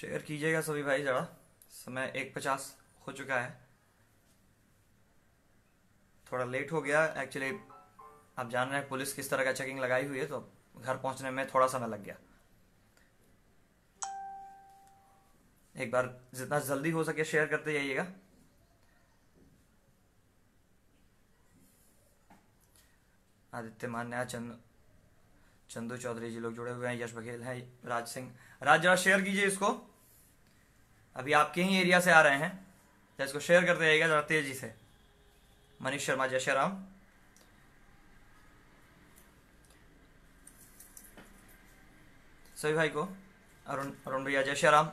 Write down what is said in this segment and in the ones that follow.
share कीजिएगा सभी भाई ज़रा समय एक पचास हो चुका है थोड़ा लेट हो गया एक्चुअली आप जान रहे हैं पुलिस किस तरह का चेकिंग लगाई हुई है तो घर पहुंचने में थोड़ा समय लग गया एक बार जितना जल्दी हो सके शेयर करते जाइएगा आदित्य मान्या चंद चंदू चौधरी जी लोग जुड़े हुए हैं यश बघेल है राज सिंह राज जरा शेयर कीजिए इसको अभी आपके ही एरिया से आ रहे हैं जरा इसको शेयर करते रहिएगा जरा तेजी से मनीष शर्मा जय श्री राम सभी भाई को अरुण अरुण भैया जय श्री राम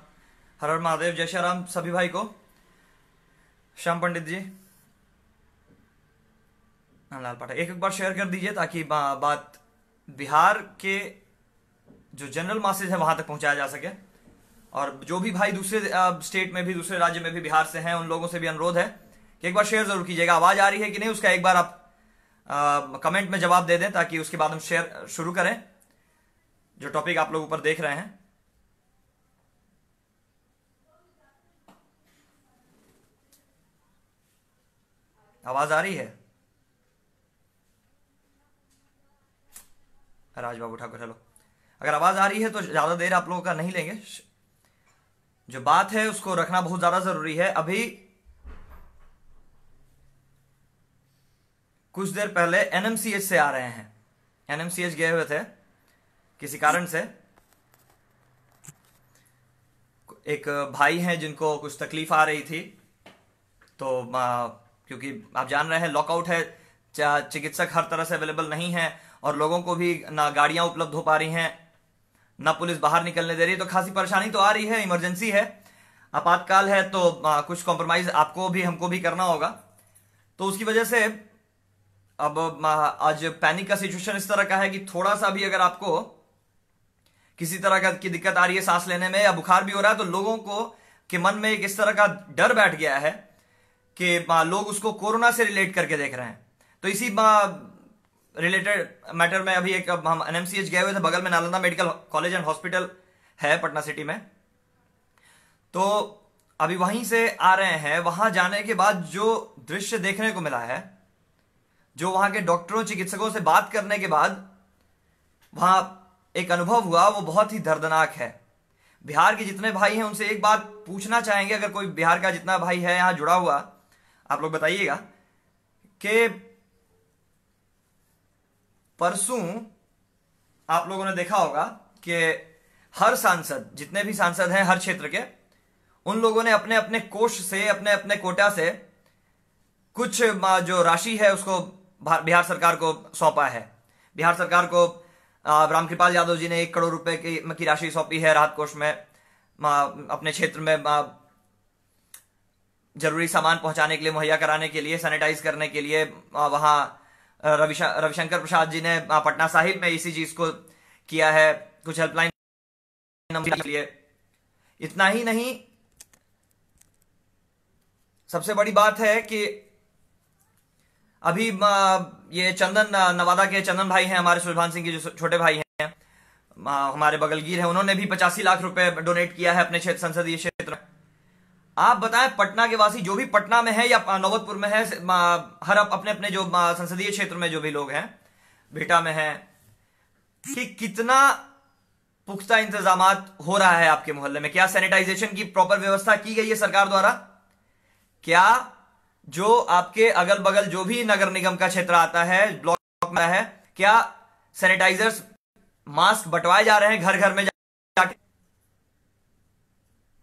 हर हर महादेव जय श्री राम सभी भाई को श्याम पंडित जी लाल पाठक एक एक बार शेयर कर दीजिए ताकि बा, बात बिहार के जो जनरल मासेज है वहां तक पहुंचाया जा सके और जो भी भाई दूसरे स्टेट में भी दूसरे राज्य में भी बिहार से हैं उन लोगों से भी अनुरोध है कि एक बार शेयर जरूर कीजिएगा आवाज आ रही है कि नहीं उसका एक बार आप आ, कमेंट में जवाब दे दें ताकि उसके बाद हम शेयर शुरू करें जो टॉपिक आप लोग ऊपर देख रहे हैं आवाज आ रही है राज बाबू ठाकुर हेलो अगर आवाज़ आ रही है तो ज़्यादा देर आप लोगों का नहीं लेंगे जो बात है उसको रखना बहुत ज़्यादा ज़रूरी है अभी कुछ देर पहले एनएमसीएच से आ रहे हैं एनएमसीएच गए हुए थे किसी कारण से एक भाई हैं जिनको कुछ तकलीफ आ रही थी तो क्योंकि आप जान रहे हैं लॉकआउट है चिकित्सक हर तरह से अवेलेबल नहीं है और लोगों को भी ना गाड़ियां उपलब्ध हो पा रही हैं ना पुलिस बाहर निकलने दे रही है तो खासी परेशानी तो आ रही है इमरजेंसी है आपातकाल है तो आ, कुछ कॉम्प्रोमाइज आपको भी हमको भी करना होगा तो उसकी वजह से अब आज पैनिक का सिचुएशन इस तरह का है कि थोड़ा सा भी अगर आपको किसी तरह का की दिक्कत आ रही है सांस लेने में या बुखार भी हो रहा है तो लोगों को के मन में एक इस तरह का डर बैठ गया है कि लोग उसको कोरोना से रिलेट करके देख रहे हैं तो इसी रिलेटेड मैटर में अभी एक हम एनएमसीएच गए हुए थे बगल में Nalanda medical college and hospital है पटना सिटी में तो अभी वहीं से आ रहे हैं वहां जाने के बाद जो दृश्य देखने को मिला है जो वहां के डॉक्टरों चिकित्सकों से बात करने के बाद वहां एक अनुभव हुआ वो बहुत ही दर्दनाक है बिहार के जितने भाई हैं उनसे एक बात पूछना चाहेंगे अगर कोई बिहार का जितना भाई है यहां जुड़ा हुआ आप लोग बताइएगा कि परसों आप लोगों ने देखा होगा कि हर सांसद जितने भी सांसद हैं हर क्षेत्र के उन लोगों ने अपने अपने कोष से अपने अपने कोटा से कुछ जो राशि है उसको बिहार सरकार को सौंपा है बिहार सरकार को रामकृपाल यादव जी ने एक करोड़ रुपए की, की राशि सौंपी है राहत कोष में अपने क्षेत्र में जरूरी सामान पहुंचाने के लिए मुहैया कराने के लिए सैनिटाइज करने के लिए वहां रविशंकर प्रसाद जी ने पटना साहिब में इसी चीज को किया है कुछ हेल्पलाइन नंबर के लिए इतना ही नहीं सबसे बड़ी बात है कि अभी ये चंदन नवादा के चंदन भाई हैं हमारे सुलभान सिंह के जो छोटे भाई हैं हमारे बगलगीर हैं उन्होंने भी पचासी लाख रुपए डोनेट किया है अपने संसदीय क्षेत्र में आप बताएं पटना के वासी जो भी पटना में है या नौबतपुर में है हर अपने अपने जो संसदीय क्षेत्र में जो भी लोग हैं बेटा में है कि कितना पुख्ता इंतजाम हो रहा है आपके मोहल्ले में क्या सैनिटाइजेशन की प्रॉपर व्यवस्था की गई है सरकार द्वारा क्या जो आपके अगल बगल जो भी नगर निगम का क्षेत्र आता है ब्लॉक में है क्या सैनिटाइजर्स मास्क बंटवाए जा रहे हैं घर घर में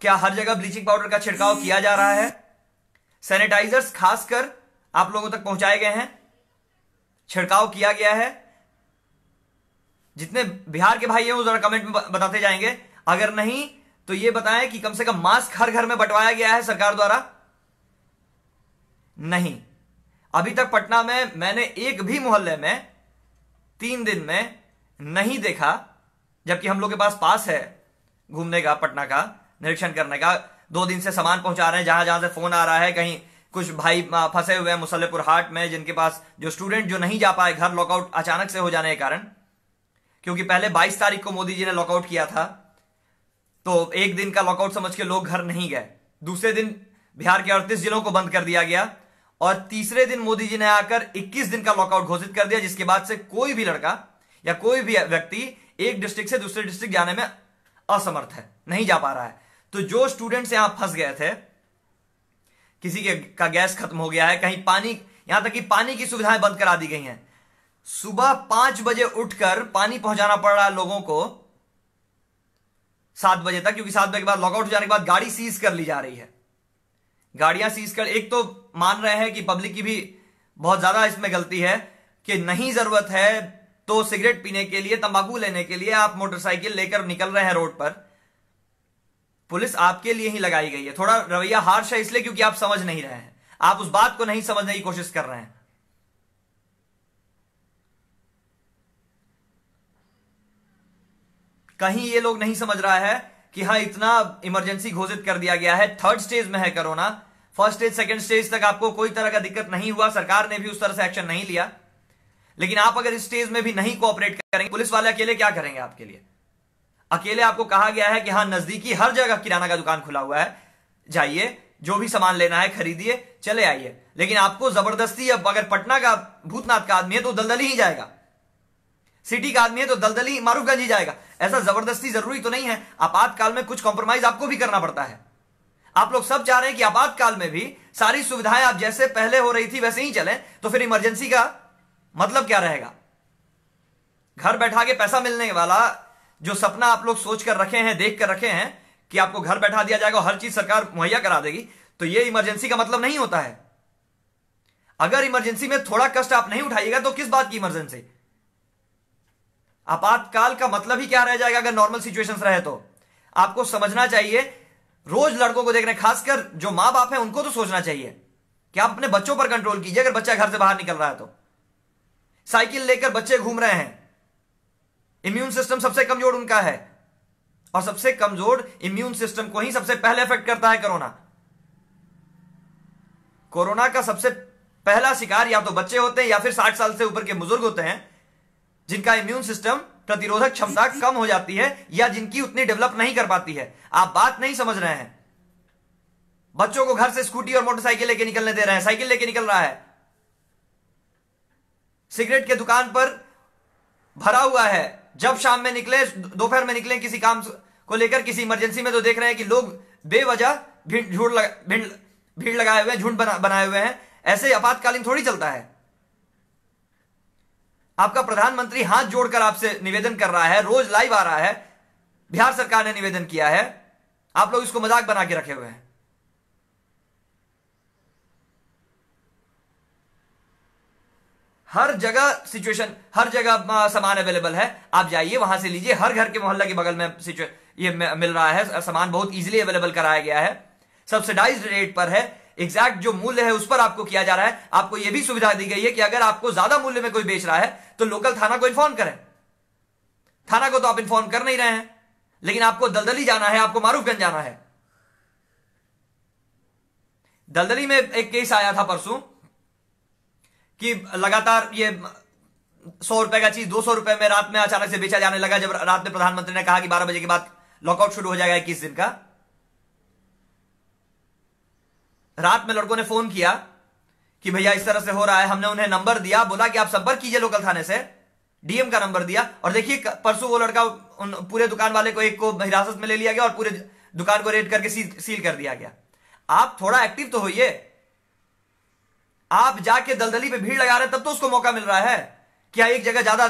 क्या हर जगह ब्लीचिंग पाउडर का छिड़काव किया जा रहा है सैनिटाइजर्स खासकर आप लोगों तक पहुंचाए गए हैं छिड़काव किया गया है जितने बिहार के भाई हैं वो जरा कमेंट में बताते जाएंगे अगर नहीं तो ये बताएं कि कम से कम मास्क हर घर में बंटवाया गया है सरकार द्वारा नहीं अभी तक पटना में मैंने एक भी मोहल्ले में तीन दिन में नहीं देखा जबकि हम लोग के पास पास है घूमने का पटना का निरीक्षण करने का दो दिन से सामान पहुंचा रहे हैं जहां जहां से फोन आ रहा है कहीं कुछ भाई फंसे हुए हैं मुसल्लेपुर हाट में जिनके पास जो स्टूडेंट जो नहीं जा पाए घर लॉकआउट अचानक से हो जाने के कारण क्योंकि पहले 22 तारीख को मोदी जी ने लॉकआउट किया था तो एक दिन का लॉकआउट समझ के लोग घर नहीं गए दूसरे दिन बिहार के अड़तीस जिलों को बंद कर दिया गया और तीसरे दिन मोदी जी ने आकर इक्कीस दिन का लॉकआउट घोषित कर दिया जिसके बाद से कोई भी लड़का या कोई भी व्यक्ति एक डिस्ट्रिक्ट से दूसरे डिस्ट्रिक्ट जाने में असमर्थ है नहीं जा पा रहा है तो जो स्टूडेंट्स यहां फंस गए थे किसी के का गैस खत्म हो गया है कहीं पानी यहां तक कि पानी की सुविधाएं बंद करा दी गई हैं सुबह पांच बजे उठकर पानी पहुंचाना पड़ रहा है लोगों को सात बजे तक क्योंकि सात बजे के बाद लॉकआउट हो जाने के बाद गाड़ी सीज कर ली जा रही है गाड़ियां सीज कर एक तो मान रहे हैं कि पब्लिक की भी बहुत ज्यादा इसमें गलती है कि नहीं जरूरत है तो सिगरेट पीने के लिए तंबाकू लेने के लिए आप मोटरसाइकिल लेकर निकल रहे हैं रोड पर पुलिस आपके लिए ही लगाई गई है थोड़ा रवैया हार्श है इसलिए क्योंकि आप समझ नहीं रहे हैं आप उस बात को नहीं समझने की कोशिश कर रहे हैं कहीं ये लोग नहीं समझ रहा है कि हाँ इतना इमरजेंसी घोषित कर दिया गया है थर्ड स्टेज में है corona first stage second stage तक आपको कोई तरह का दिक्कत नहीं हुआ सरकार ने भी उस तरह से एक्शन नहीं लिया लेकिन आप अगर इस स्टेज में भी नहीं कोऑपरेट करेंगे पुलिस वाले अकेले क्या करेंगे आपके लिए अकेले आपको कहा गया है कि हाँ नजदीकी हर जगह किराना का दुकान खुला हुआ है जाइए जो भी सामान लेना है खरीदिए चले आइए लेकिन आपको जबरदस्ती अब अगर पटना का भूतनाथ का आदमी है तो दलदली ही जाएगा सिटी का आदमी है तो दलदली मारूफगंज ही जाएगा ऐसा जबरदस्ती जरूरी तो नहीं है आपातकाल में कुछ कॉम्प्रोमाइज आपको भी करना पड़ता है आप लोग सब चाह रहे हैं कि आपातकाल में भी सारी सुविधाएं आप जैसे पहले हो रही थी वैसे ही चले तो फिर इमरजेंसी का मतलब क्या रहेगा घर बैठा के पैसा मिलने वाला जो सपना आप लोग सोच कर रखे हैं देख कर रखे हैं कि आपको घर बैठा दिया जाएगा हर चीज सरकार मुहैया करा देगी तो ये इमरजेंसी का मतलब नहीं होता है अगर इमरजेंसी में थोड़ा कष्ट आप नहीं उठाइएगा तो किस बात की इमरजेंसी आपातकाल का मतलब ही क्या रह जाएगा अगर नॉर्मल सिचुएशन रहे तो आपको समझना चाहिए रोज लड़कों को देख रहे खासकर जो मां बाप है उनको तो सोचना चाहिए कि आप अपने बच्चों पर कंट्रोल कीजिए अगर बच्चा घर से बाहर निकल रहा है तो साइकिल लेकर बच्चे घूम रहे हैं इम्यून सिस्टम सबसे कमजोर उनका है और सबसे कमजोर इम्यून सिस्टम को ही सबसे पहले इफेक्ट करता है कोरोना कोरोना का सबसे पहला शिकार या तो बच्चे होते हैं या फिर साठ साल से ऊपर के बुजुर्ग होते हैं जिनका इम्यून सिस्टम प्रतिरोधक क्षमता कम हो जाती है या जिनकी उतनी डेवलप नहीं कर पाती है आप बात नहीं समझ रहे हैं बच्चों को घर से स्कूटी और मोटरसाइकिल लेके निकलने दे रहे हैं साइकिल लेके निकल रहा है सिगरेट के दुकान पर भरा हुआ है जब शाम में निकले दोपहर में निकले किसी काम को लेकर किसी इमरजेंसी में तो देख रहे हैं कि लोग बेवजह भीड़ झूठ भीड़ भीड़ लगाए हुए झुंड बना, बनाए हुए हैं ऐसे आपातकालीन थोड़ी चलता है आपका प्रधानमंत्री हाथ जोड़कर आपसे निवेदन कर रहा है रोज लाइव आ रहा है बिहार सरकार ने निवेदन किया है आप लोग इसको मजाक बना के रखे हुए हैं हर जगह सिचुएशन हर जगह सामान अवेलेबल है आप जाइए वहां से लीजिए हर घर के मोहल्ला के बगल में ये मिल रहा है सामान बहुत इजीली अवेलेबल कराया गया है सब्सिडाइज रेट पर है एग्जैक्ट जो मूल्य है उस पर आपको किया जा रहा है आपको यह भी सुविधा दी गई है कि अगर आपको ज्यादा मूल्य में कोई बेच रहा है तो लोकल थाना को इन्फॉर्म करें थाना को तो आप इन्फॉर्म कर नहीं रहे हैं लेकिन आपको दलदली जाना है आपको मारूफगंज जाना है दलदली में एक केस आया था परसों कि लगातार ये सौ रुपए का चीज दो सौ रुपए में रात में अचानक से बेचा जाने लगा जब रात में प्रधानमंत्री ने कहा कि बारह बजे के बाद लॉकआउट शुरू हो जाएगा इक्कीस दिन का रात में लड़कों ने फोन किया कि भैया इस तरह से हो रहा है हमने उन्हें नंबर दिया बोला कि आप संपर्क कीजिए लोकल थाने से डीएम का नंबर दिया और देखिए परसों वो लड़का उन पूरे दुकान वाले को एक को हिरासत में ले लिया गया और पूरे दुकान को रेड करके सील कर दिया गया आप थोड़ा एक्टिव तो होइए आप जाके दलदली पे भीड़ लगा रहे तब तो उसको मौका मिल रहा है क्या एक जगह ज्यादा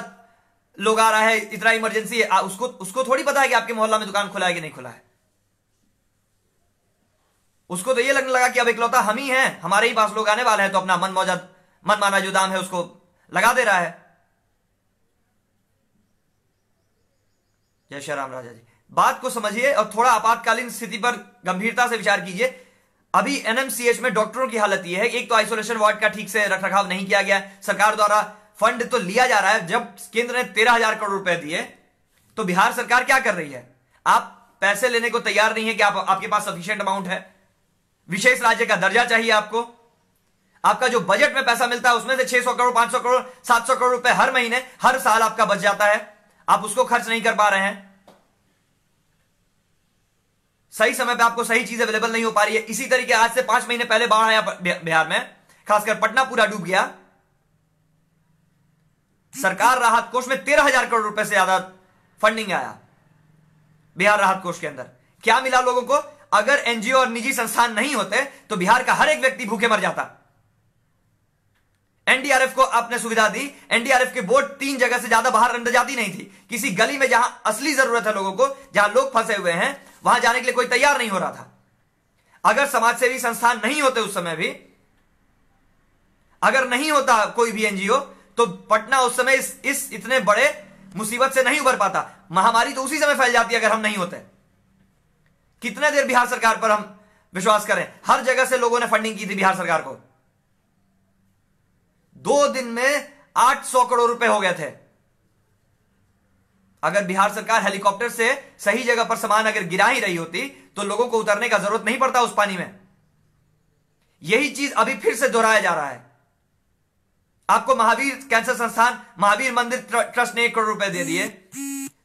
लोग आ रहा है इतना इमरजेंसी है उसको उसको थोड़ी पता है कि आपके मोहल्ला में दुकान खुला है कि नहीं खुला है उसको तो ये लगने लगा कि अब इकलौता हम ही हैं हमारे ही पास लोग आने वाले हैं तो अपना मन मौजा मन माना जो दाम है उसको लगा दे रहा है जय श्री राम राजा जी बात को समझिए और थोड़ा आपातकालीन स्थिति पर गंभीरता से विचार कीजिए अभी एनएमसीएच में डॉक्टरों की हालत यह है एक तो आइसोलेशन वार्ड का ठीक से रख रखाव नहीं किया गया सरकार द्वारा फंड तो लिया जा रहा है जब केंद्र ने तेरह हजार करोड़ रुपए दिए तो बिहार सरकार क्या कर रही है आप पैसे लेने को तैयार नहीं है कि आप, आपके पास सफिशियंट अमाउंट है विशेष राज्य का दर्जा चाहिए आपको आपका जो बजट में पैसा मिलता है उसमें से 600 करोड़ 500 करोड़ 700 करोड़ रुपए हर महीने हर साल आपका बच जाता है आप उसको खर्च नहीं कर पा रहे हैं सही समय पे आपको सही चीज अवेलेबल नहीं हो पा रही है इसी तरीके आज से पांच महीने पहले बाढ़ आया बिहार में खासकर पटना पूरा डूब गया सरकार राहत कोष में तेरह हजार करोड़ रुपए से ज्यादा फंडिंग आया बिहार राहत कोष के अंदर क्या मिला लोगों को अगर एनजीओ और निजी संस्थान नहीं होते तो बिहार का हर एक व्यक्ति भूखे मर जाता एनडीआरएफ को आपने सुविधा दी एनडीआरएफ की बोट तीन जगह से ज्यादा बाहर अंदर जाती नहीं थी किसी गली में जहां असली जरूरत है लोगों को जहां लोग फंसे हुए हैं वहां जाने के लिए कोई तैयार नहीं हो रहा था अगर समाजसेवी संस्थान नहीं होते उस समय भी अगर नहीं होता कोई भी एनजीओ तो पटना उस समय इस, इस इतने बड़े मुसीबत से नहीं उभर पाता महामारी तो उसी समय फैल जाती है अगर हम नहीं होते कितने देर बिहार सरकार पर हम विश्वास करें हर जगह से लोगों ने फंडिंग की थी बिहार सरकार को दो दिन में 800 करोड़ रुपए हो गए थे अगर बिहार सरकार हेलीकॉप्टर से सही जगह पर सामान अगर गिरा ही रही होती तो लोगों को उतरने का जरूरत नहीं पड़ता उस पानी में यही चीज अभी फिर से दोहराया जा रहा है आपको महावीर कैंसर संस्थान महावीर मंदिर ट्रस्ट ने एक करोड़ रुपए दे दिए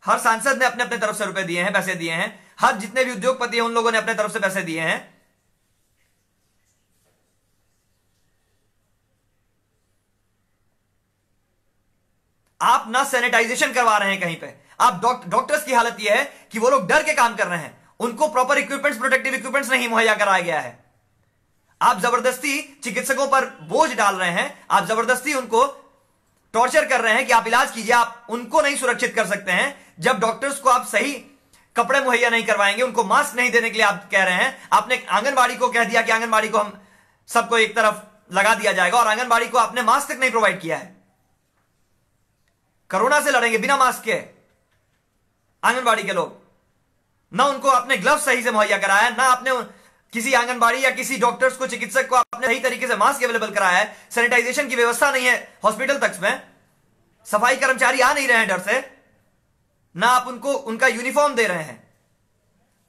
हर सांसद ने अपने अपने तरफ से रुपए दिए हैं पैसे दिए हैं हर जितने भी उद्योगपति हैं उन लोगों ने अपने तरफ से पैसे दिए हैं आप ना सैनिटाइजेशन करवा रहे हैं कहीं पे आप डॉक्टर्स की हालत यह है कि वो लोग डर के काम कर रहे हैं उनको प्रॉपर इक्विपमेंट्स प्रोटेक्टिव इक्विपमेंट्स नहीं मुहैया कराया गया है आप जबरदस्ती चिकित्सकों पर बोझ डाल रहे हैं आप जबरदस्ती उनको टॉर्चर कर रहे हैं कि आप इलाज कीजिए आप उनको नहीं सुरक्षित कर सकते हैं जब डॉक्टर्स को आप सही कपड़े मुहैया नहीं करवाएंगे उनको मास्क नहीं देने के लिए आप कह रहे हैं आपने आंगनबाड़ी को कह दिया कि आंगनबाड़ी को हम सबको एक तरफ लगा दिया जाएगा और आंगनबाड़ी को आपने मास्क तक नहीं प्रोवाइड किया है कोरोना से लड़ेंगे बिना मास्क के आंगनबाड़ी के लोग ना उनको आपने ग्लव सही से मुहैया कराया ना आपने किसी आंगनबाड़ी या किसी डॉक्टर्स को चिकित्सक को आपने सही तरीके से मास्क अवेलेबल कराया है सैनिटाइजेशन की व्यवस्था नहीं है हॉस्पिटल तक में सफाई कर्मचारी आ नहीं रहे हैं डर से ना आप उनको उनका यूनिफॉर्म दे रहे हैं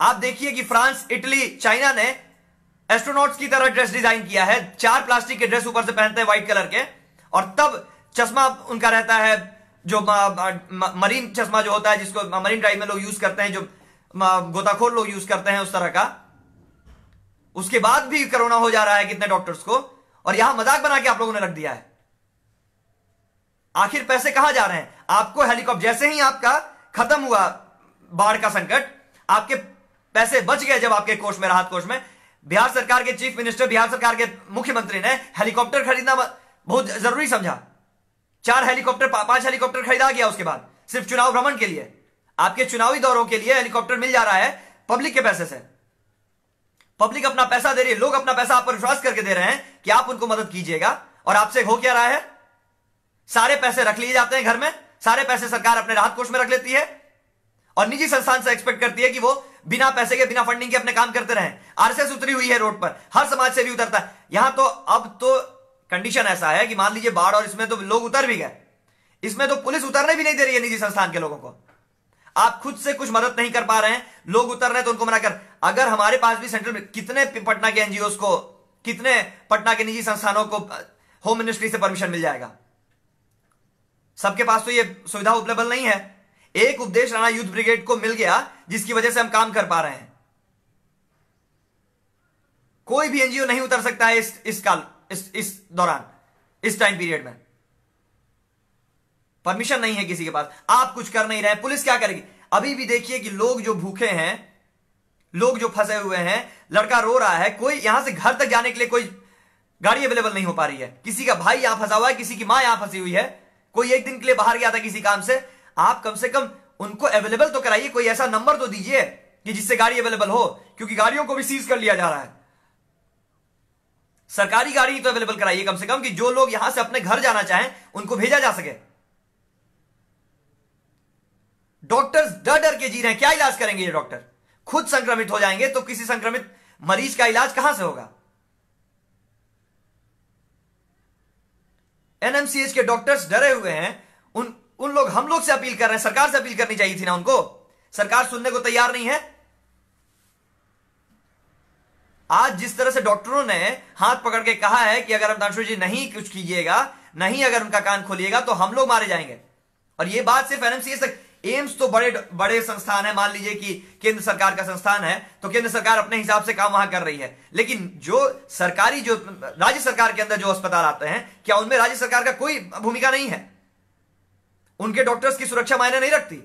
आप देखिए कि फ्रांस इटली चाइना ने एस्ट्रोनॉट्स की तरह ड्रेस डिजाइन किया है चार प्लास्टिक के ड्रेस ऊपर से पहनते हैं व्हाइट कलर के और तब चश्मा उनका रहता है जो मरीन चश्मा जो होता है जिसको मरीन ड्राइव में लोग यूज करते हैं जो गोताखोर लोग यूज करते हैं उस तरह का उसके बाद भी कोरोना हो जा रहा है कितने डॉक्टर्स को और यहां मजाक बना के आप लोगों ने रख दिया है आखिर पैसे कहां जा रहे हैं आपको हेलीकॉप्टर जैसे ही आपका खत्म हुआ बाढ़ का संकट आपके पैसे बच गए जब आपके कोष में राहत कोष में बिहार सरकार के चीफ मिनिस्टर बिहार सरकार के मुख्यमंत्री ने हेलीकॉप्टर खरीदना बहुत जरूरी समझा चार हेलीकॉप्टर पांच हेलीकॉप्टर खरीदा गया उसके बाद सिर्फ चुनाव भ्रमण के लिए आपके चुनावी दौरों के लिए हेलीकॉप्टर मिल जा रहा है पब्लिक के पैसे से पब्लिक अपना पैसा दे रही है लोग अपना पैसा आप पर विश्वास करके दे रहे हैं कि आप उनको मदद कीजिएगा और आपसे हो क्या रहा है सारे पैसे रख लिए जाते हैं घर में सारे पैसे सरकार अपने राहत कोष में रख लेती है और निजी संस्थान से एक्सपेक्ट करती है कि वो बिना पैसे के बिना फंडिंग के अपने काम करते रहे आरएसएस उतरी हुई है रोड पर हर समाज से भी उतरता है यहां तो अब तो कंडीशन ऐसा है कि मान लीजिए बाढ़ और इसमें तो लोग उतर भी गए इसमें तो पुलिस उतरने भी नहीं दे रही है निजी संस्थान के लोगों को आप खुद से कुछ मदद नहीं कर पा रहे हैं लोग उतर रहे तो उनको मनाकर अगर हमारे पास भी सेंट्रल कितने पटना के एनजीओ को कितने पटना के निजी संस्थानों को होम मिनिस्ट्री से परमिशन मिल जाएगा सबके पास तो यह सुविधा उपलब्ध नहीं है एक उपदेश राणा यूथ ब्रिगेड को मिल गया जिसकी वजह से हम काम कर पा रहे हैं कोई भी एनजीओ नहीं उतर सकता है इस इस काल इस इस दौरान इस टाइम पीरियड में परमिशन नहीं है किसी के पास आप कुछ कर नहीं रहे पुलिस क्या करेगी अभी भी देखिए कि लोग जो भूखे हैं लोग जो फंसे हुए हैं लड़का रो रहा है कोई यहां से घर तक जाने के लिए कोई गाड़ी अवेलेबल नहीं हो पा रही है किसी का भाई यहां फंसा हुआ है किसी की मां यहां फंसी हुई है कोई एक दिन के लिए बाहर गया था किसी काम से आप कम से कम उनको अवेलेबल तो कराइए कोई ऐसा नंबर तो दीजिए कि जिससे गाड़ी अवेलेबल हो क्योंकि गाड़ियों को भी सीज कर लिया जा रहा है सरकारी गाड़ी तो अवेलेबल कराइए कम से कम कि जो लोग यहां से अपने घर जाना चाहें उनको भेजा जा सके डॉक्टर्स डर डर के जी रहे हैं क्या इलाज करेंगे ये डॉक्टर खुद संक्रमित हो जाएंगे तो किसी संक्रमित मरीज का इलाज कहां से होगा एनएमसीएच के डॉक्टर्स डरे हुए हैं उन उन लोग हम लोग से अपील कर रहे हैं सरकार से अपील करनी चाहिए थी ना उनको सरकार सुनने को तैयार नहीं है आज जिस तरह से डॉक्टरों ने हाथ पकड़ के कहा है कि अगर अमदानशु जी नहीं कुछ कीजिएगा नहीं अगर उनका कान खोलिएगा तो हम लोग मारे जाएंगे और ये बात सिर्फ एनएमसीएस तक एम्स तो बड़े बड़े संस्थान है मान लीजिए कि केंद्र सरकार का संस्थान है तो केंद्र सरकार अपने हिसाब से काम वहां कर रही है लेकिन जो सरकारी जो राज्य सरकार के अंदर जो अस्पताल आते हैं क्या उनमें राज्य सरकार का कोई भूमिका नहीं है उनके डॉक्टर्स की सुरक्षा मायने नहीं रखती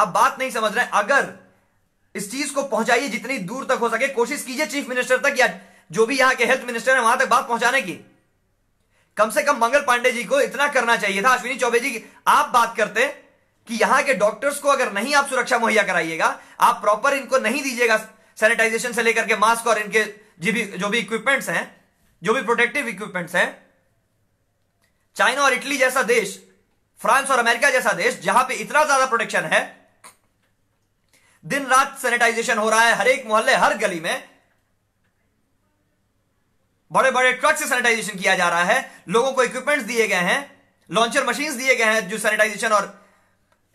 आप बात नहीं समझ रहे अगर इस चीज को पहुंचाइए जितनी दूर तक हो सके कोशिश कीजिए चीफ मिनिस्टर तक या जो भी यहां के हेल्थ मिनिस्टर है वहां तक बात पहुंचाने की कम से कम मंगल पांडे जी को इतना करना चाहिए था अश्विनी चौबे जी आप बात करते कि यहां के डॉक्टर्स को अगर नहीं आप सुरक्षा मुहैया कराइएगा आप प्रॉपर इनको नहीं दीजिएगा सैनिटाइजेशन से लेकर के मास्क और इनके जो भी जो भी इक्विपमेंट्स हैं जो भी प्रोटेक्टिव इक्विपमेंट्स हैं चाइना और इटली जैसा देश फ्रांस और अमेरिका जैसा देश जहां पे इतना ज्यादा प्रोटेक्शन है दिन रात सैनिटाइजेशन हो रहा है हर एक मोहल्ले हर गली में बड़े बड़े ट्रक से सैनिटाइजेशन किया जा रहा है लोगों को इक्विपमेंट्स दिए गए हैं लॉन्चर मशीन दिए गए हैं जो सैनिटाइजेशन और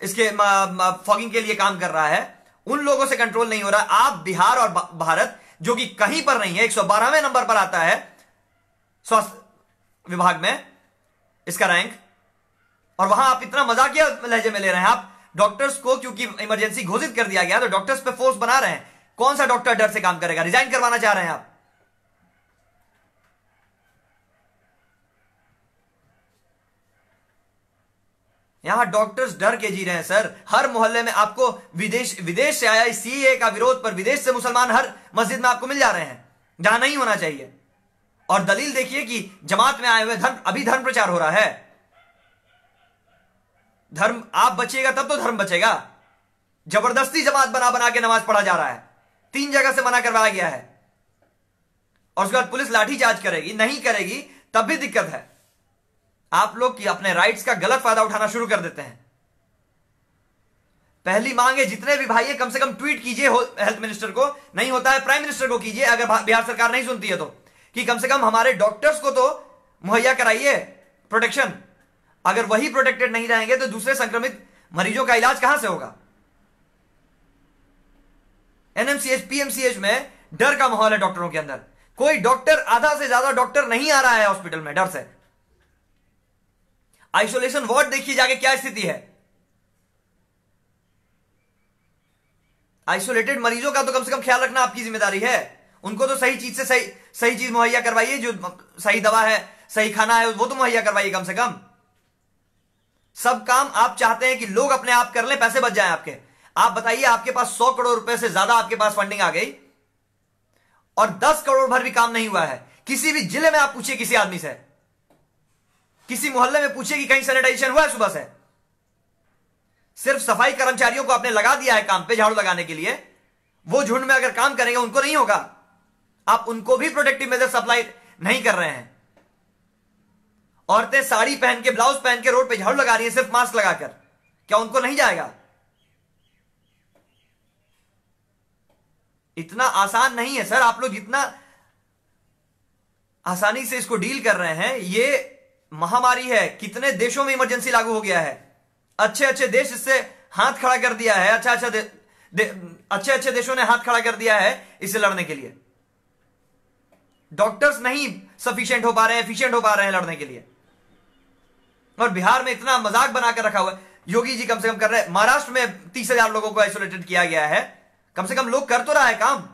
इसके फॉगिंग के लिए काम कर रहा है उन लोगों से कंट्रोल नहीं हो रहा आप बिहार और भारत जो कि कहीं पर नहीं है एक नंबर पर आता है स्वास्थ्य विभाग में इसका रैंक और वहां आप इतना मजाकिया लहजे में ले रहे हैं आप डॉक्टर्स को क्योंकि इमरजेंसी घोषित कर दिया गया तो डॉक्टर्स पे फोर्स बना रहे हैं कौन सा डॉक्टर डर से काम करेगा रिजाइन करवाना चाह रहे हैं आप यहां डॉक्टर्स डर के जी रहे हैं सर हर मोहल्ले में आपको विदेश विदेश से आया सीए का विरोध पर विदेश से मुसलमान हर मस्जिद में आपको मिल जा रहे हैं जहां नहीं होना चाहिए और दलील देखिए कि जमात में आए हुए धर्म अभी धर्म प्रचार हो रहा है धर्म आप बचेगा तब तो धर्म बचेगा जबरदस्ती जमात बना बना के नमाज पढ़ा जा रहा है तीन जगह से मना करवाया गया है और उसके बाद पुलिस लाठीचार्ज करेगी नहीं करेगी तब भी दिक्कत है आप लोग की अपने राइट्स का गलत फायदा उठाना शुरू कर देते हैं पहली मांग है जितने भी भाई है कम से कम ट्वीट कीजिए हेल्थ मिनिस्टर को नहीं होता है प्राइम मिनिस्टर को कीजिए अगर बिहार सरकार नहीं सुनती है तो कि कम से कम हमारे डॉक्टर्स को तो मुहैया कराइए प्रोटेक्शन अगर वही प्रोटेक्टेड नहीं रहेंगे तो दूसरे संक्रमित मरीजों का इलाज कहां से होगा एनएमसीएच पीएमसीएच में डर का माहौल है डॉक्टरों के अंदर कोई डॉक्टर आधा से ज्यादा डॉक्टर नहीं आ रहा है हॉस्पिटल में डर से आइसोलेशन वार्ड देखिए जाके क्या स्थिति है आइसोलेटेड मरीजों का तो कम से कम ख्याल रखना आपकी जिम्मेदारी है उनको तो सही चीज से सही सही चीज मुहैया करवाइए जो सही दवा है सही खाना है वो तो मुहैया करवाइए कम से कम सब काम आप चाहते हैं कि लोग अपने आप कर लें पैसे बच जाए आपके आप बताइए आपके पास सौ करोड़ रुपए से ज्यादा आपके पास फंडिंग आ गई और दस करोड़ भर भी काम नहीं हुआ है किसी भी जिले में आप पूछिए किसी आदमी से किसी मोहल्ले में पूछिए कि कहीं सैनिटाइजेशन हुआ है सुबह से सिर्फ सफाई कर्मचारियों को आपने लगा दिया है काम पे झाड़ू लगाने के लिए वो झुंड में अगर काम करेंगे उनको नहीं होगा आप उनको भी प्रोटेक्टिव मेजर सप्लाई नहीं कर रहे हैं औरतें साड़ी पहन के ब्लाउज पहन के रोड पे झाड़ू लगा रही है सिर्फ मास्क लगाकर क्या उनको नहीं जाएगा इतना आसान नहीं है सर आप लोग जितना आसानी से इसको डील कर रहे हैं ये महामारी है कितने देशों में इमरजेंसी लागू हो गया है अच्छे अच्छे देश इससे हाथ खड़ा कर दिया है अच्छा अच्छा दे, अच्छे अच्छे देशों ने हाथ खड़ा कर दिया है इसे लड़ने के लिए डॉक्टर्स नहीं सफिशियंट हो पा रहे हैं एफिशियंट हो पा रहे हैं लड़ने के लिए और बिहार में इतना मजाक बनाकर रखा हुआ है योगी जी कम से कम कर रहे हैं महाराष्ट्र में तीस हजार लोगों को आइसोलेटेड किया गया है कम से कम लोग कर तो रहा है काम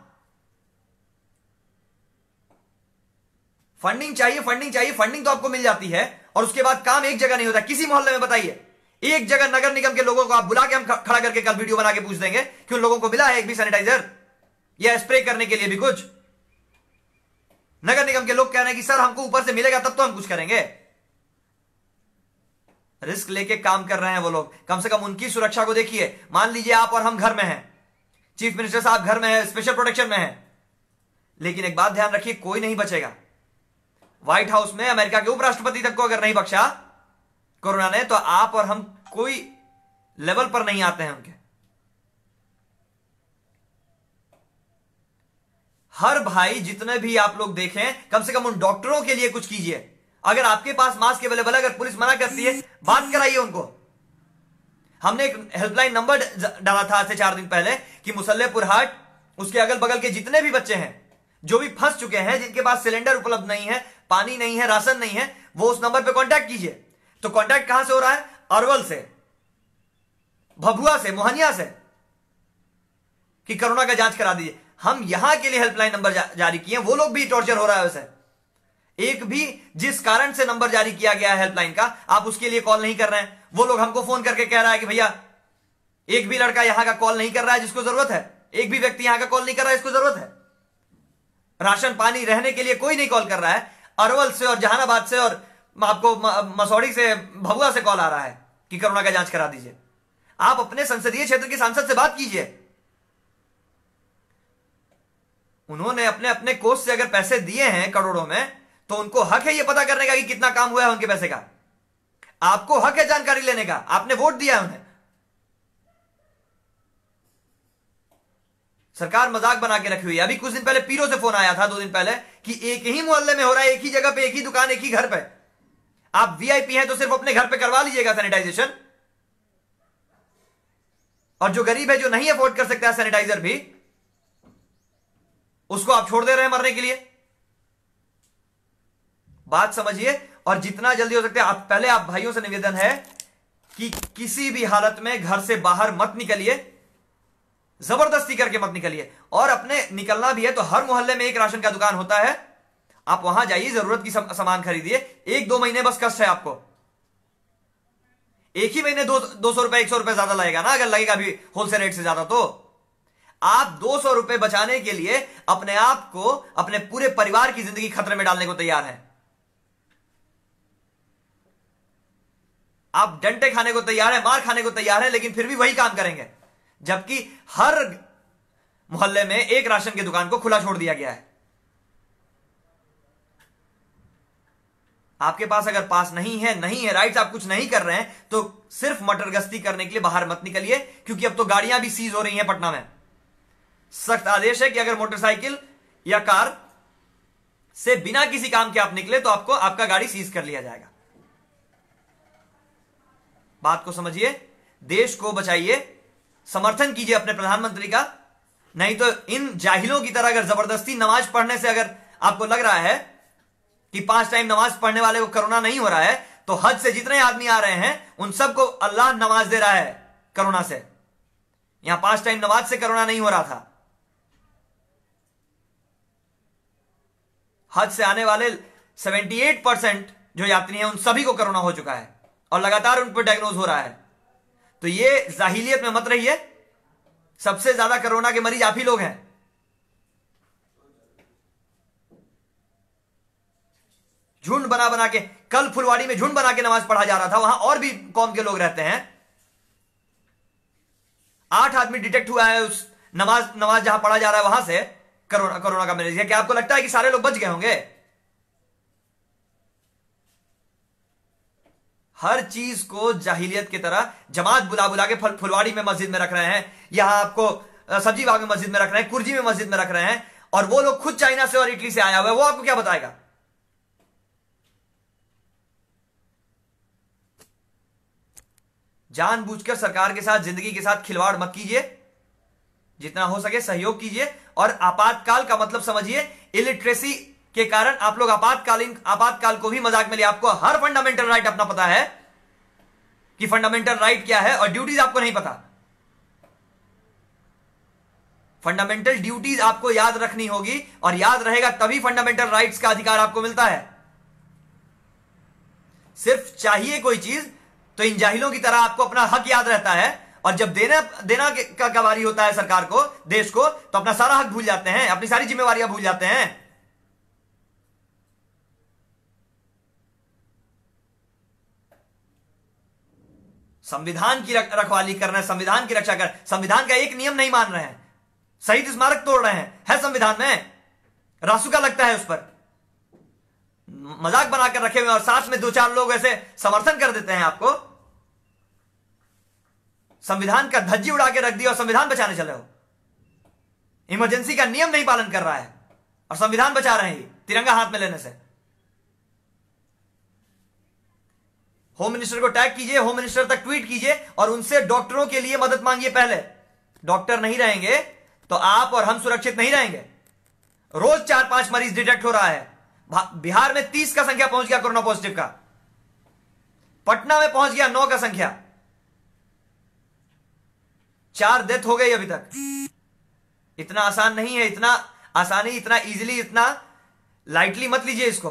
फंडिंग चाहिए फंडिंग चाहिए फंडिंग तो आपको मिल जाती है और उसके बाद काम एक जगह नहीं होता किसी मोहल्ले में बताइए एक जगह नगर निगम के लोगों को आप बुला के हम खड़ा करके कल वीडियो बना के पूछ देंगे कि उन लोगों को मिला है एक भी सैनिटाइजर या स्प्रे करने के लिए भी कुछ नगर निगम के लोग कह रहे हैं कि सर हमको ऊपर से मिलेगा तब तो हम कुछ करेंगे रिस्क लेके काम कर रहे हैं वो लोग कम से कम उनकी सुरक्षा को देखिए मान लीजिए आप और हम घर में हैं चीफ मिनिस्टर साहब घर में है स्पेशल प्रोटेक्शन में है लेकिन एक बात ध्यान रखिए कोई नहीं बचेगा व्हाइट हाउस में अमेरिका के उपराष्ट्रपति तक को अगर नहीं बख्शा कोरोना ने तो आप और हम कोई लेवल पर नहीं आते हैं उनके हर भाई जितने भी आप लोग देखें कम से कम उन डॉक्टरों के लिए कुछ कीजिए अगर आपके पास मास्क अवेलेबल है अगर पुलिस मना करती है बात कराइए उनको हमने एक हेल्पलाइन नंबर डाला था आज से चार दिन पहले कि मुसल्लेपुर हाट उसके अगल बगल के जितने भी बच्चे हैं जो भी फंस चुके हैं जिनके पास सिलेंडर उपलब्ध नहीं है पानी नहीं है राशन नहीं है वो उस नंबर पे कांटेक्ट कीजिए तो कांटेक्ट कहां से हो रहा है अरवल से भभुआ से मोहनिया से कि कोरोना का जांच करा दीजिए हम यहां के लिए हेल्पलाइन नंबर जा, जारी किए वो लोग भी टॉर्चर हो रहा है वैसे एक भी जिस कारण से नंबर जारी किया गया है हेल्पलाइन का आप उसके लिए कॉल नहीं कर रहे हैं वो लोग हमको फोन करके कह रहा है कि भैया एक भी लड़का यहां का कॉल नहीं कर रहा है जिसको जरूरत है एक भी व्यक्ति यहां का कॉल नहीं कर रहा है इसको जरूरत है राशन पानी रहने के लिए कोई नहीं कॉल कर रहा है अरवल से और जहानाबाद से और आपको मसौड़ी से भभुआ से कॉल आ रहा है कि कोरोना का जांच करा दीजिए आप अपने संसदीय क्षेत्र के सांसद से बात कीजिए उन्होंने अपने अपने कोष से अगर पैसे दिए हैं करोड़ों में तो उनको हक है यह पता करने का कि कितना काम हुआ है उनके पैसे का आपको हक है जानकारी लेने का आपने वोट दिया है उन्हें सरकार मजाक बना के रखी हुई है अभी कुछ दिन पहले पीरो से फोन आया था दो दिन पहले कि एक ही मोहल्ले में हो रहा है एक ही जगह पे एक ही दुकान एक ही घर पे आप वीआईपी हैं तो सिर्फ अपने घर पे करवा लीजिएगा सैनिटाइजेशन और जो गरीब है जो नहीं अफोर्ड कर सकता है सैनिटाइजर भी उसको आप छोड़ दे रहे हैं मरने के लिए बात समझिए और जितना जल्दी हो सकते आप पहले आप भाइयों से निवेदन है कि किसी भी हालत में घर से बाहर मत निकलिए जबरदस्ती करके मत निकलिए और अपने निकलना भी है तो हर मोहल्ले में एक राशन का दुकान होता है आप वहां जाइए जरूरत की सामान खरीदिए एक दो महीने बस कष्ट है आपको एक ही महीने दो दो सौ रुपए एक सौ रुपए ज्यादा लगेगा ना अगर लगेगा अभी होलसेल रेट से ज्यादा तो आप दो सौ रुपए बचाने के लिए अपने आप को अपने पूरे परिवार की जिंदगी खतरे में डालने को तैयार है आप डंटे खाने को तैयार है मार खाने को तैयार है लेकिन फिर भी वही काम करेंगे जबकि हर मोहल्ले में एक राशन की दुकान को खुला छोड़ दिया गया है आपके पास अगर पास नहीं है नहीं है राइट्स आप कुछ नहीं कर रहे हैं तो सिर्फ मटर गश्ती करने के लिए बाहर मत निकलिए क्योंकि अब तो गाड़ियां भी सीज हो रही हैं पटना में सख्त आदेश है कि अगर मोटरसाइकिल या कार से बिना किसी काम के आप निकले तो आपको आपका गाड़ी सीज कर लिया जाएगा बात को समझिए देश को बचाइए समर्थन कीजिए अपने प्रधानमंत्री का नहीं तो इन जाहिलों की तरह अगर जबरदस्ती नमाज पढ़ने से अगर आपको लग रहा है कि पांच टाइम नमाज पढ़ने वाले को कोरोना नहीं हो रहा है तो हज से जितने आदमी आ रहे हैं उन सबको अल्लाह नमाज दे रहा है कोरोना से यहां पांच टाइम नमाज से कोरोना नहीं हो रहा था हज से आने वाले 78 परसेंट जो यात्री हैं उन सभी को कोरोना हो चुका है और लगातार उन पर डायग्नोज हो रहा है तो ये जाहिलियत में मत रहिए सबसे ज्यादा कोरोना के मरीज आप ही लोग हैं झुंड बना बना के कल फुलवाड़ी में झुंड बना के नमाज पढ़ा जा रहा था वहां और भी कौम के लोग रहते हैं आठ आदमी डिटेक्ट हुआ है उस नमाज नमाज जहां पढ़ा जा रहा है वहां से कोरोना कोरोना का मरीज क्या आपको लगता है कि सारे लोग बच गए होंगे हर चीज को जाहिलियत की तरह जमात बुला बुला के फल फुलवाड़ी में मस्जिद में रख रहे हैं यहां आपको सब्जी बाग में मस्जिद में रख रहे हैं कुर्जी में मस्जिद में रख रहे हैं और वो लोग खुद चाइना से और इटली से आया हुआ है वो आपको क्या बताएगा जानबूझकर सरकार के साथ जिंदगी के साथ खिलवाड़ मत कीजिए जितना हो सके सहयोग कीजिए और आपातकाल का मतलब समझिए इलिट्रेसी के कारण आप लोग आपातकालीन आपातकाल को भी मजाक में लिया आपको हर फंडामेंटल राइट अपना पता है कि फंडामेंटल राइट क्या है और ड्यूटीज आपको नहीं पता फंडामेंटल ड्यूटीज आपको याद रखनी होगी और याद रहेगा तभी फंडामेंटल राइट्स का अधिकार आपको मिलता है सिर्फ चाहिए कोई चीज तो इन जाहिलों की तरह आपको अपना हक याद रहता है और जब देना देना का गवारी होता है सरकार को देश को तो अपना सारा हक भूल जाते हैं अपनी सारी जिम्मेवारियां भूल जाते हैं संविधान की रखवाली कर रहे हैं संविधान की रक्षा कर संविधान का एक नियम नहीं मान रहे हैं शहीद स्मारक तोड़ रहे हैं है संविधान में रासुका लगता है उस पर मजाक बनाकर रखे हुए और साथ में दो चार लोग ऐसे समर्थन कर देते हैं आपको संविधान का धज्जी उड़ा के रख दिया और संविधान बचाने चले हो इमरजेंसी का नियम नहीं पालन कर रहा है और संविधान बचा रहे हैं तिरंगा हाथ में लेने से होम मिनिस्टर को टैग कीजिए होम मिनिस्टर तक ट्वीट कीजिए और उनसे डॉक्टरों के लिए मदद मांगिए पहले डॉक्टर नहीं रहेंगे तो आप और हम सुरक्षित नहीं रहेंगे रोज चार पांच मरीज डिटेक्ट हो रहा है बिहार में तीस का संख्या पहुंच गया कोरोना पॉजिटिव का पटना में पहुंच गया नौ का संख्या चार डेथ हो गई अभी तक इतना आसान नहीं है इतना आसानी इतना इजीली इतना लाइटली मत लीजिए इसको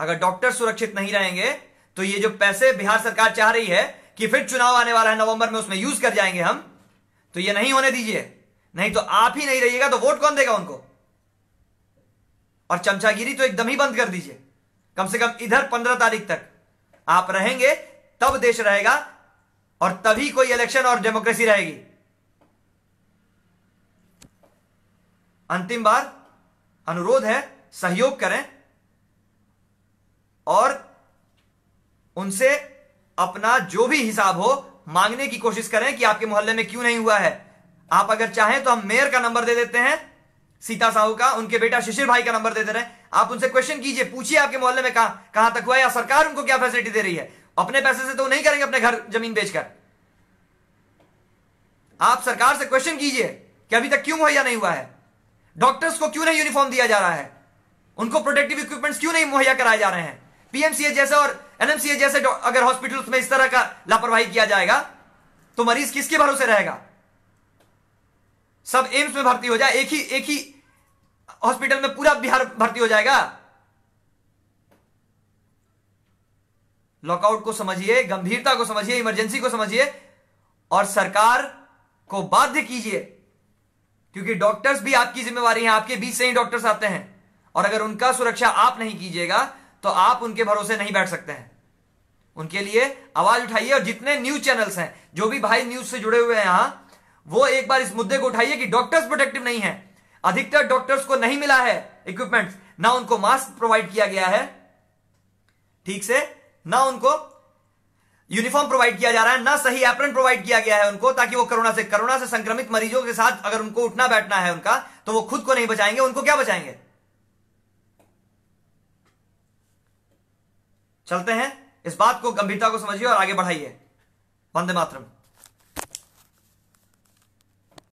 अगर डॉक्टर सुरक्षित नहीं रहेंगे तो ये जो पैसे बिहार सरकार चाह रही है कि फिर चुनाव आने वाला है नवंबर में उसमें यूज कर जाएंगे हम तो ये नहीं होने दीजिए नहीं तो आप ही नहीं रहिएगा तो वोट कौन देगा उनको और चमचागिरी तो एकदम ही बंद कर दीजिए कम से कम इधर पंद्रह तारीख तक आप रहेंगे तब देश रहेगा और तभी कोई इलेक्शन और डेमोक्रेसी रहेगी अंतिम बार अनुरोध है सहयोग करें और उनसे अपना जो भी हिसाब हो मांगने की कोशिश करें कि आपके मोहल्ले में क्यों नहीं हुआ है आप अगर चाहें तो हम मेयर का नंबर दे देते हैं सीता साहू का उनके बेटा शिशिर भाई का नंबर दे दे रहे हैं आप उनसे क्वेश्चन कीजिए पूछिए आपके मोहल्ले में कहा, कहां तक हुआ या सरकार उनको क्या फैसिलिटी दे रही है अपने पैसे से तो नहीं करेंगे अपने घर जमीन बेचकर आप सरकार से क्वेश्चन कीजिए कि अभी तक क्यों मुहैया नहीं हुआ है डॉक्टर्स को क्यों नहीं यूनिफॉर्म दिया जा रहा है उनको प्रोटेक्टिव इक्विपमेंट्स क्यों नहीं मुहैया कराए जा रहे हैं पीएमसीएच जैसे और एनएमसीएच जैसे अगर हॉस्पिटल में इस तरह का लापरवाही किया जाएगा तो मरीज किसके भरोसे रहेगा सब एम्स में भर्ती हो जाए एक ही एक ही हॉस्पिटल में पूरा बिहार भर्ती हो जाएगा लॉकआउट को समझिए गंभीरता को समझिए इमरजेंसी को समझिए और सरकार को बाध्य कीजिए क्योंकि डॉक्टर्स भी आपकी जिम्मेवारी है आपके बीच से ही डॉक्टर्स आते हैं और अगर उनका सुरक्षा आप नहीं कीजिएगा तो आप उनके भरोसे नहीं बैठ सकते हैं उनके लिए आवाज उठाइए और जितने न्यूज चैनल्स हैं जो भी भाई न्यूज से जुड़े हुए हैं यहां वो एक बार इस मुद्दे को उठाइए कि डॉक्टर्स प्रोटेक्टिव नहीं है अधिकतर डॉक्टर्स को नहीं मिला है इक्विपमेंट ना उनको मास्क प्रोवाइड किया गया है ठीक से ना उनको यूनिफॉर्म प्रोवाइड किया जा रहा है ना सही एप्रन प्रोवाइड किया गया है उनको ताकि वो कोरोना से कोरोना से संक्रमित मरीजों के साथ अगर उनको उठना बैठना है उनका तो वो खुद को नहीं बचाएंगे उनको क्या बचाएंगे चलते हैं इस बात को गंभीरता को समझिए और आगे बढ़ाइए वंदे मातरम